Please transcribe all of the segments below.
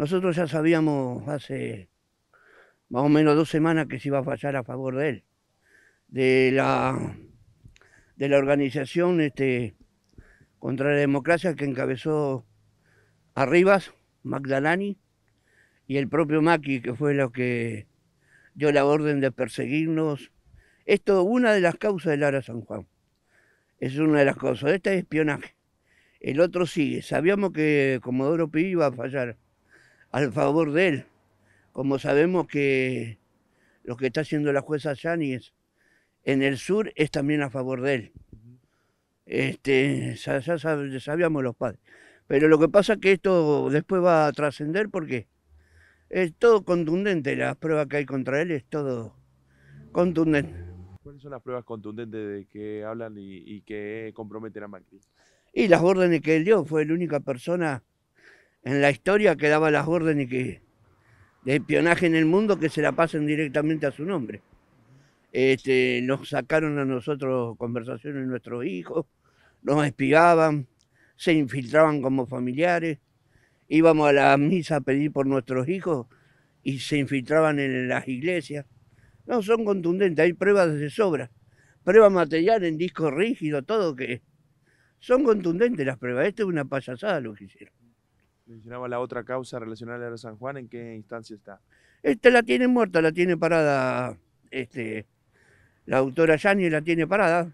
Nosotros ya sabíamos hace más o menos dos semanas que se iba a fallar a favor de él. De la, de la organización este, contra la democracia que encabezó Arribas, Magdalani y el propio Maki, que fue lo que dio la orden de perseguirnos. Esto es una de las causas del Ara San Juan. Es una de las causas. Este es espionaje. El otro sigue. Sabíamos que Comodoro Pi iba a fallar al favor de él. Como sabemos que lo que está haciendo la jueza Yáñez en el sur es también a favor de él. Este, ya, sabíamos los padres. Pero lo que pasa es que esto después va a trascender porque es todo contundente. Las pruebas que hay contra él es todo contundente. ¿Cuáles son las pruebas contundentes de que hablan y, y que comprometen a Macri? Y las órdenes que él dio, fue la única persona en la historia que daba las órdenes que, de espionaje en el mundo que se la pasen directamente a su nombre. Este, nos sacaron a nosotros conversaciones de nuestros hijos, nos espigaban, se infiltraban como familiares, íbamos a la misa a pedir por nuestros hijos y se infiltraban en las iglesias. No, son contundentes, hay pruebas de sobra, pruebas materiales, en disco rígido, todo que... Son contundentes las pruebas, esto es una payasada lo que hicieron. Mencionaba la otra causa relacionada a San Juan, ¿en qué instancia está? Esta la tiene muerta, la tiene parada, este, la autora Yani la tiene parada,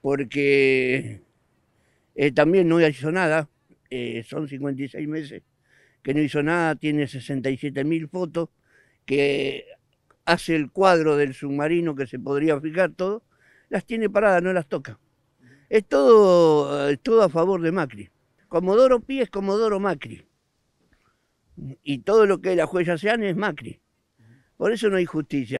porque eh, también no hizo nada, eh, son 56 meses que no hizo nada, tiene 67 mil fotos, que hace el cuadro del submarino que se podría fijar todo, las tiene paradas, no las toca. Es todo, es eh, todo a favor de Macri. Comodoro Pi es Comodoro Macri. Y todo lo que las huellas sean es Macri. Por eso no hay justicia.